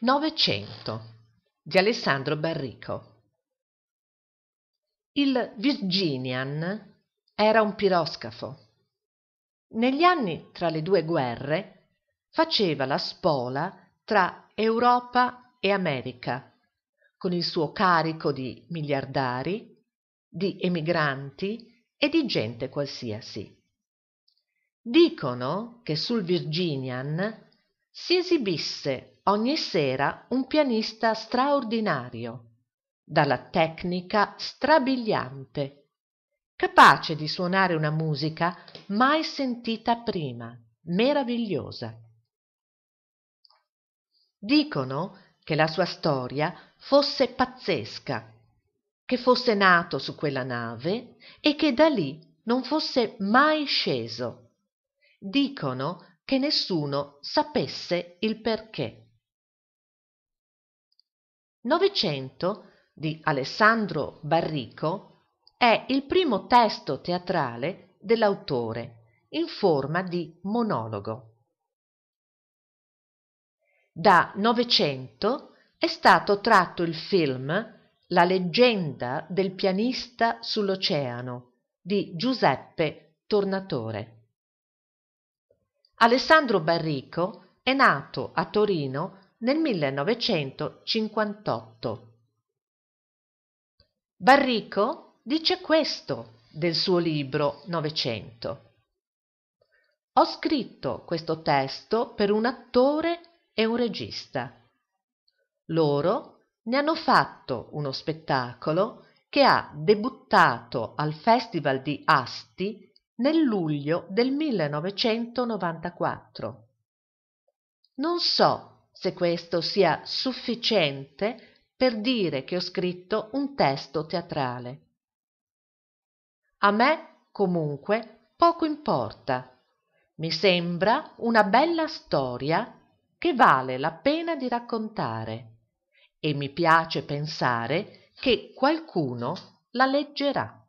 Novecento di Alessandro Barrico. Il Virginian era un piroscafo. Negli anni tra le due guerre faceva la spola tra Europa e America, con il suo carico di miliardari, di emigranti e di gente qualsiasi. Dicono che sul Virginian si esibisse ogni sera un pianista straordinario dalla tecnica strabiliante capace di suonare una musica mai sentita prima meravigliosa dicono che la sua storia fosse pazzesca che fosse nato su quella nave e che da lì non fosse mai sceso dicono che che nessuno sapesse il perché. Novecento di Alessandro Barrico è il primo testo teatrale dell'autore in forma di monologo. Da Novecento è stato tratto il film La leggenda del pianista sull'oceano di Giuseppe Tornatore. Alessandro Barrico è nato a Torino nel 1958. Barrico dice questo del suo libro Novecento. Ho scritto questo testo per un attore e un regista. Loro ne hanno fatto uno spettacolo che ha debuttato al Festival di Asti nel luglio del 1994. Non so se questo sia sufficiente per dire che ho scritto un testo teatrale. A me, comunque, poco importa. Mi sembra una bella storia che vale la pena di raccontare e mi piace pensare che qualcuno la leggerà.